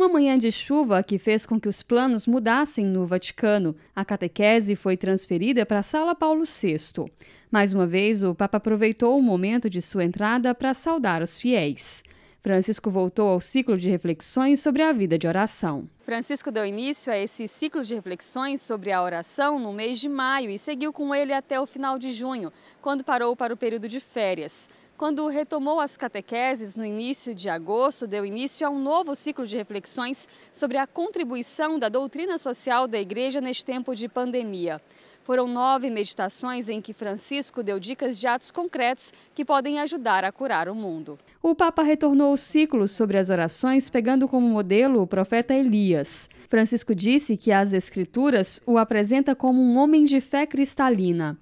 Uma manhã de chuva que fez com que os planos mudassem no Vaticano. A catequese foi transferida para a Sala Paulo VI. Mais uma vez, o Papa aproveitou o momento de sua entrada para saudar os fiéis. Francisco voltou ao ciclo de reflexões sobre a vida de oração. Francisco deu início a esse ciclo de reflexões sobre a oração no mês de maio e seguiu com ele até o final de junho, quando parou para o período de férias. Quando retomou as catequeses no início de agosto, deu início a um novo ciclo de reflexões sobre a contribuição da doutrina social da igreja neste tempo de pandemia. Foram nove meditações em que Francisco deu dicas de atos concretos que podem ajudar a curar o mundo. O Papa retornou ao ciclo sobre as orações, pegando como modelo o profeta Elias. Francisco disse que as Escrituras o apresenta como um homem de fé cristalina.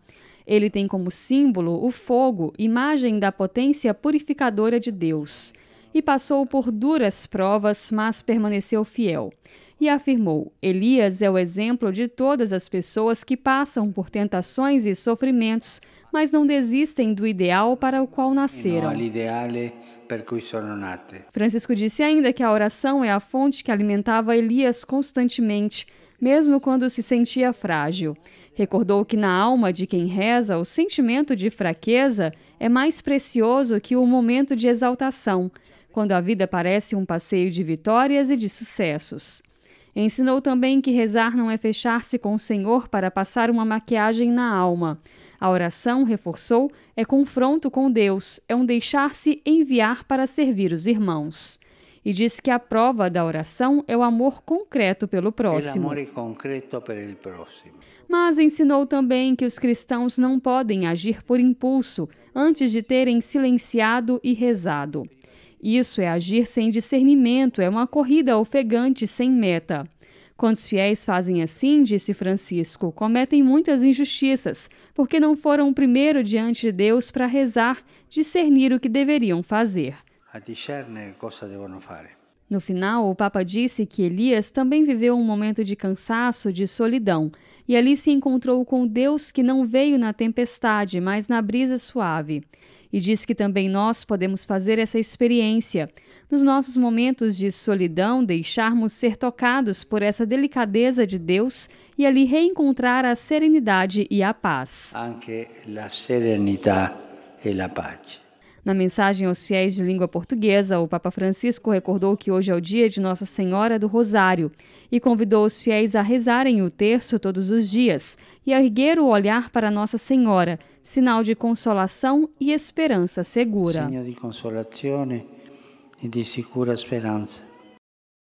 Ele tem como símbolo o fogo, imagem da potência purificadora de Deus. E passou por duras provas, mas permaneceu fiel e afirmou: Elias é o exemplo de todas as pessoas que passam por tentações e sofrimentos, mas não desistem do ideal para o qual nasceram. Francisco disse ainda que a oração é a fonte que alimentava Elias constantemente, mesmo quando se sentia frágil. Recordou que na alma de quem reza, o sentimento de fraqueza é mais precioso que o momento de exaltação, quando a vida parece um passeio de vitórias e de sucessos. Ensinou também que rezar não é fechar-se com o Senhor para passar uma maquiagem na alma. A oração, reforçou, é confronto com Deus, é um deixar-se enviar para servir os irmãos. E diz que a prova da oração é o amor concreto pelo próximo. Mas ensinou também que os cristãos não podem agir por impulso antes de terem silenciado e rezado. Isso é agir sem discernimento, é uma corrida ofegante sem meta. Quando os fiéis fazem assim, disse Francisco, cometem muitas injustiças, porque não foram primeiro diante de Deus para rezar, discernir o que deveriam fazer. A discernere cosa devono fare. No final, o Papa disse que Elias também viveu um momento de cansaço, de solidão, e ali se encontrou com Deus que não veio na tempestade, mas na brisa suave. E diz que também nós podemos fazer essa experiência. Nos nossos momentos de solidão, deixarmos ser tocados por essa delicadeza de Deus e ali reencontrar a serenidade e a paz. Anche la serenità e la pace. Na mensagem aos fiéis de língua portuguesa, o Papa Francisco recordou que hoje é o dia de Nossa Senhora do Rosário e convidou os fiéis a rezarem o terço todos os dias e a erguer o olhar para Nossa Senhora, sinal de consolação e esperança segura. Sinal de consolação e de segura esperança.